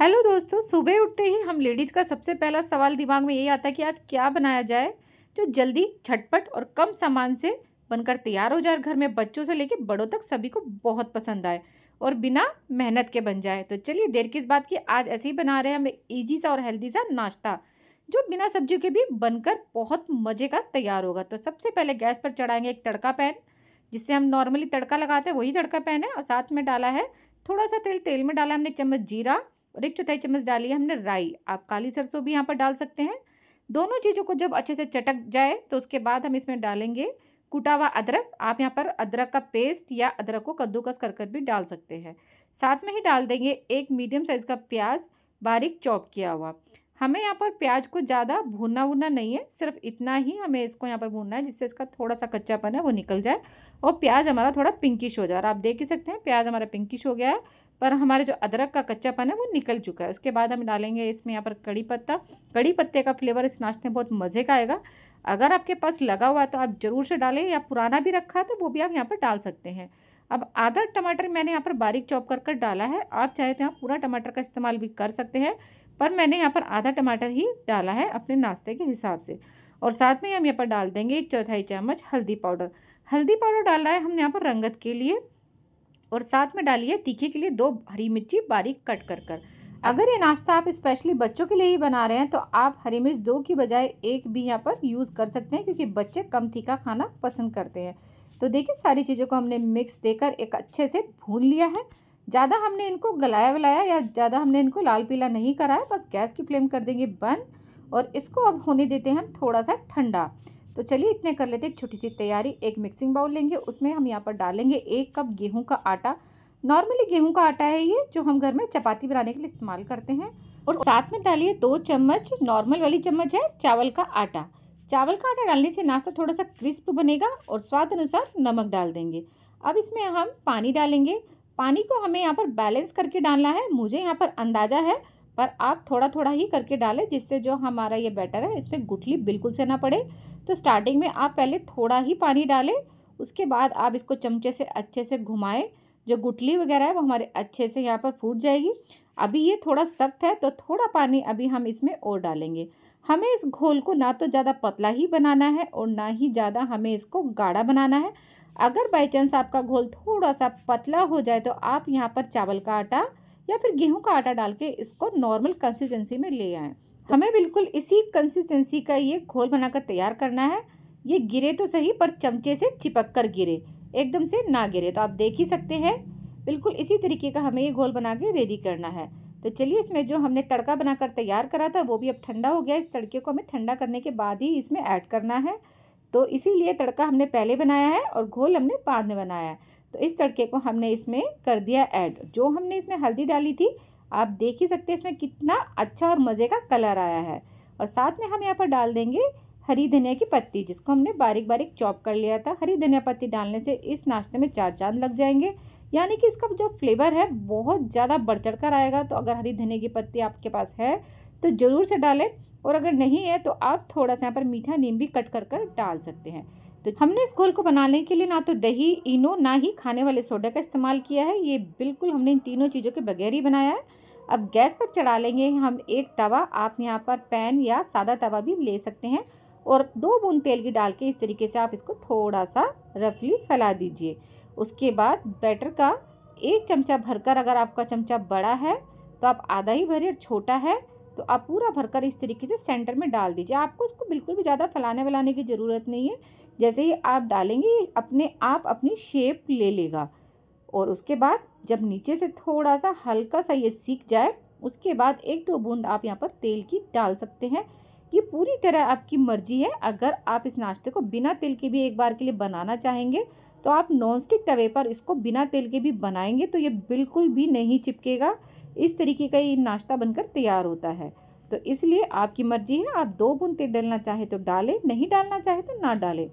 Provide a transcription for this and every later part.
hello दोस्तों सुबह उठते ही हम लेडीज़ का सबसे पहला सवाल दिमाग में यही आता है कि आज क्या बनाया जाए जो जल्दी झटपट और कम सामान से बनकर तैयार हो जाए घर में बच्चों से लेकर बड़ों तक सभी को बहुत पसंद आए और बिना मेहनत के बन जाए तो चलिए देर किस बात की आज ऐसे ही बना रहे हैं हम ईजी सा और हेल्दी सा नाश्ता जो बिना सब्जियों के भी बनकर बहुत मज़े का तैयार होगा तो सबसे पहले गैस पर चढ़ाएंगे एक तड़का पैन जिससे हम नॉर्मली तड़का लगाते हैं वही तड़का पैन है और साथ में डाला है थोड़ा सा तेल तेल में डाला हमने चम्मच जीरा और एक चौथाई चम्मच डाली है हमने राई आप काली सरसों भी यहाँ पर डाल सकते हैं दोनों चीज़ों को जब अच्छे से चटक जाए तो उसके बाद हम इसमें डालेंगे कुटा हुआ अदरक आप यहाँ पर अदरक का पेस्ट या अदरक को कद्दूकस कर कर भी डाल सकते हैं साथ में ही डाल देंगे एक मीडियम साइज़ का प्याज बारीक चॉप किया हुआ हमें यहाँ पर प्याज को ज़्यादा भूनना वूनना नहीं है सिर्फ इतना ही हमें इसको यहाँ पर भूनना है जिससे इसका थोड़ा सा कच्चापन है वो निकल जाए और प्याज हमारा थोड़ा पिंकिश हो जाए और आप देख ही सकते हैं प्याज हमारा पिंकिश हो गया है पर हमारे जो अदरक का कच्चापन है वो निकल चुका है उसके बाद हम डालेंगे इसमें यहाँ पर कड़ी पत्ता कड़ी पत्ते का फ्लेवर इस नाश्ते में बहुत मज़े का आएगा अगर आपके पास लगा हुआ है तो आप ज़रूर से डालें या पुराना भी रखा है तो वो भी आप यहाँ पर डाल सकते हैं अब आधा टमाटर मैंने यहाँ पर बारीक चॉप कर कर डाला है आप चाहे तो यहाँ पूरा टमाटर का इस्तेमाल भी कर सकते हैं पर मैंने यहाँ पर आधा टमाटर ही डाला है अपने नाश्ते के हिसाब से और साथ में हम यहाँ पर डाल देंगे एक चौथाई चम्मच हल्दी पाउडर हल्दी पाउडर डाला है हमने यहाँ पर रंगत के लिए और साथ में डालिए तीखे के लिए दो हरी मिर्ची बारीक कट कर कर अगर ये नाश्ता आप स्पेशली बच्चों के लिए ही बना रहे हैं तो आप हरी मिर्च दो की बजाय एक भी यहाँ पर यूज़ कर सकते हैं क्योंकि बच्चे कम तीखा खाना पसंद करते हैं तो देखिए सारी चीज़ों को हमने मिक्स देकर एक अच्छे से भून लिया है ज़्यादा हमने इनको गलाया वलाया या ज़्यादा हमने इनको लाल पीला नहीं कराया बस गैस की फ्लेम कर देंगे बंद और इसको अब होने देते हैं हम थोड़ा सा ठंडा तो चलिए इतने कर लेते हैं छोटी सी तैयारी एक मिक्सिंग बाउल लेंगे उसमें हम यहाँ पर डालेंगे एक कप गेहूँ का आटा नॉर्मली गेहूं का आटा है ये जो हम घर में चपाती बनाने के लिए इस्तेमाल करते हैं और साथ में डालिए दो चम्मच नॉर्मल वाली चम्मच है चावल का आटा चावल का आटा डालने से नाश्ता थोड़ा सा क्रिस्प बनेगा और स्वाद अनुसार नमक डाल देंगे अब इसमें हम पानी डालेंगे पानी को हमें यहाँ पर बैलेंस करके डालना है मुझे यहाँ पर अंदाज़ा है पर आप थोड़ा थोड़ा ही करके डालें जिससे जो हमारा ये बैटर है इसमें गुठली बिल्कुल से ना पड़े तो स्टार्टिंग में आप पहले थोड़ा ही पानी डालें उसके बाद आप इसको चमचे से अच्छे से घुमाएं जो गुठली वगैरह है वो हमारे अच्छे से यहाँ पर फूट जाएगी अभी ये थोड़ा सख्त है तो थोड़ा पानी अभी हम इसमें और डालेंगे हमें इस घोल को ना तो ज़्यादा पतला ही बनाना है और ना ही ज़्यादा हमें इसको गाढ़ा बनाना है अगर बाई चांस आपका घोल थोड़ा सा पतला हो जाए तो आप यहाँ पर चावल का आटा या फिर गेहूं का आटा डाल के इसको नॉर्मल कंसिस्टेंसी में ले आएँ तो हमें बिल्कुल इसी कंसिस्टेंसी का ये घोल बनाकर तैयार करना है ये गिरे तो सही पर चमचे से चिपक कर गिरे एकदम से ना गिरे तो आप देख ही सकते हैं बिल्कुल इसी तरीके का हमें ये घोल बना के रेडी करना है तो चलिए इसमें जो हमने तड़का बनाकर तैयार करा था वो भी अब ठंडा हो गया इस तड़के को हमें ठंडा करने के बाद ही इसमें ऐड करना है तो इसीलिए तड़का हमने पहले बनाया है और घोल हमने बाद में बनाया है तो इस तड़के को हमने इसमें कर दिया ऐड जो हमने इसमें हल्दी डाली थी आप देख ही सकते हैं इसमें कितना अच्छा और मज़े का कलर आया है और साथ में हम यहाँ पर डाल देंगे हरी धनिया की पत्ती जिसको हमने बारीक बारीक चॉप कर लिया था हरी धनिया पत्ती डालने से इस नाश्ते में चार चांद लग जाएंगे यानी कि इसका जो फ्लेवर है बहुत ज़्यादा बढ़ चढ़ कर आएगा तो अगर हरी धनिया की पत्ती आपके पास है तो ज़रूर से डालें और अगर नहीं है तो आप थोड़ा सा यहाँ पर मीठा नीम भी कट कर कर डाल सकते हैं तो हमने इस घोल को बनाने के लिए ना तो दही इनो ना ही खाने वाले सोडा का इस्तेमाल किया है ये बिल्कुल हमने इन तीनों चीज़ों के बगैर ही बनाया है अब गैस पर चढ़ा लेंगे हम एक तवा आप यहाँ पर पैन या सादा तवा भी ले सकते हैं और दो बूंद तेल की डाल के इस तरीके से आप इसको थोड़ा सा रफली फैला दीजिए उसके बाद बैटर का एक चमचा भरकर अगर आपका चमचा बड़ा है तो आप आधा ही भरिए छोटा है तो आप पूरा भरकर इस तरीके से सेंटर में डाल दीजिए आपको इसको बिल्कुल भी ज़्यादा फैलाने वलाने की ज़रूरत नहीं है जैसे ही आप डालेंगे अपने आप अपनी शेप ले लेगा और उसके बाद जब नीचे से थोड़ा सा हल्का सा ये सीख जाए उसके बाद एक दो बूंद आप यहाँ पर तेल की डाल सकते हैं ये पूरी तरह आपकी मर्जी है अगर आप इस नाश्ते को बिना तेल के भी एक बार के लिए बनाना चाहेंगे तो आप नॉनस्टिक तवे पर इसको बिना तेल के भी बनाएंगे तो ये बिल्कुल भी नहीं चिपकेगा इस तरीके का ये नाश्ता बनकर तैयार होता है तो इसलिए आपकी मर्जी है आप दो बूंद तेल डालना चाहे तो डालें नहीं डालना चाहे तो ना डालें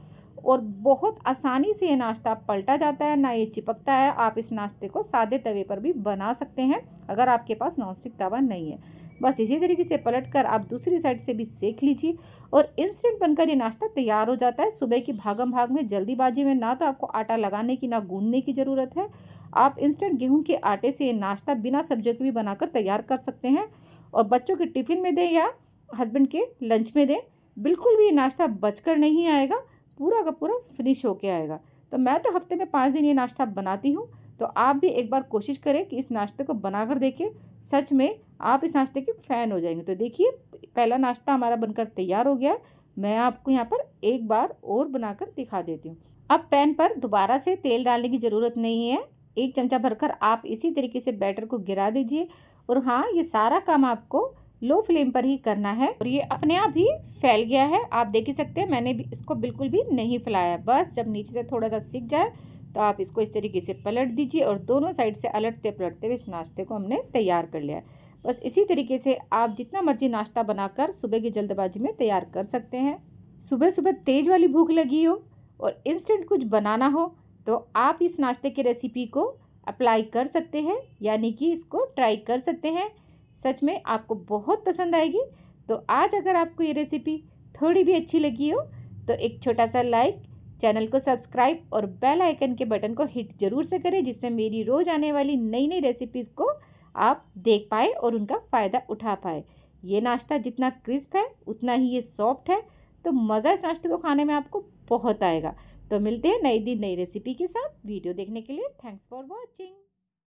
और बहुत आसानी से ये नाश्ता पलटा जाता है ना ये चिपकता है आप इस नाश्ते को सादे तवे पर भी बना सकते हैं अगर आपके पास नॉनस्टिक तवा नहीं है बस इसी तरीके से पलट कर आप दूसरी साइड से भी सेक लीजिए और इंस्टेंट बनकर ये नाश्ता तैयार हो जाता है सुबह की भागम भाग में जल्दीबाजी में ना तो आपको आटा लगाने की ना गूंदने की ज़रूरत है आप इंस्टेंट गेहूं के आटे से नाश्ता बिना सब्जियों के भी बनाकर तैयार कर सकते हैं और बच्चों के टिफ़िन में दें या हस्बैंड के लंच में दें बिल्कुल भी ये नाश्ता बचकर नहीं आएगा पूरा का पूरा फिनिश होके आएगा तो मैं तो हफ्ते में पाँच दिन ये नाश्ता बनाती हूँ तो आप भी एक बार कोशिश करें कि इस नाश्ते को बनाकर देखें सच में आप इस नाश्ते के फ़ैन हो जाएंगे तो देखिए पहला नाश्ता हमारा बनकर तैयार हो गया मैं आपको यहाँ पर एक बार और बनाकर दिखा देती हूँ अब पैन पर दोबारा से तेल डालने की ज़रूरत नहीं है एक चमचा भरकर आप इसी तरीके से बैटर को गिरा दीजिए और हाँ ये सारा काम आपको लो फ्लेम पर ही करना है और ये अपने आप ही फैल गया है आप देख ही सकते हैं मैंने भी इसको बिल्कुल भी नहीं फैलाया बस जब नीचे से थोड़ा सा सीख जाए तो आप इसको इस तरीके से पलट दीजिए और दोनों साइड से अलटते पलटते हुए इस नाश्ते को हमने तैयार कर लिया बस इसी तरीके से आप जितना मर्जी नाश्ता बनाकर सुबह की जल्दबाजी में तैयार कर सकते हैं सुबह सुबह तेज़ वाली भूख लगी हो और इंस्टेंट कुछ बनाना हो तो आप इस नाश्ते की रेसिपी को अप्लाई कर सकते हैं यानी कि इसको ट्राई कर सकते हैं सच में आपको बहुत पसंद आएगी तो आज अगर आपको ये रेसिपी थोड़ी भी अच्छी लगी हो तो एक छोटा सा लाइक चैनल को सब्सक्राइब और बेल आइकन के बटन को हिट जरूर से करें जिससे मेरी रोज़ आने वाली नई नई रेसिपीज़ को आप देख पाए और उनका फ़ायदा उठा पाए ये नाश्ता जितना क्रिस्प है उतना ही ये सॉफ्ट है तो मज़ा इस नाश्ते को खाने में आपको बहुत आएगा तो मिलते हैं नई दिन नई रेसिपी के साथ वीडियो देखने के लिए थैंक्स फॉर वॉचिंग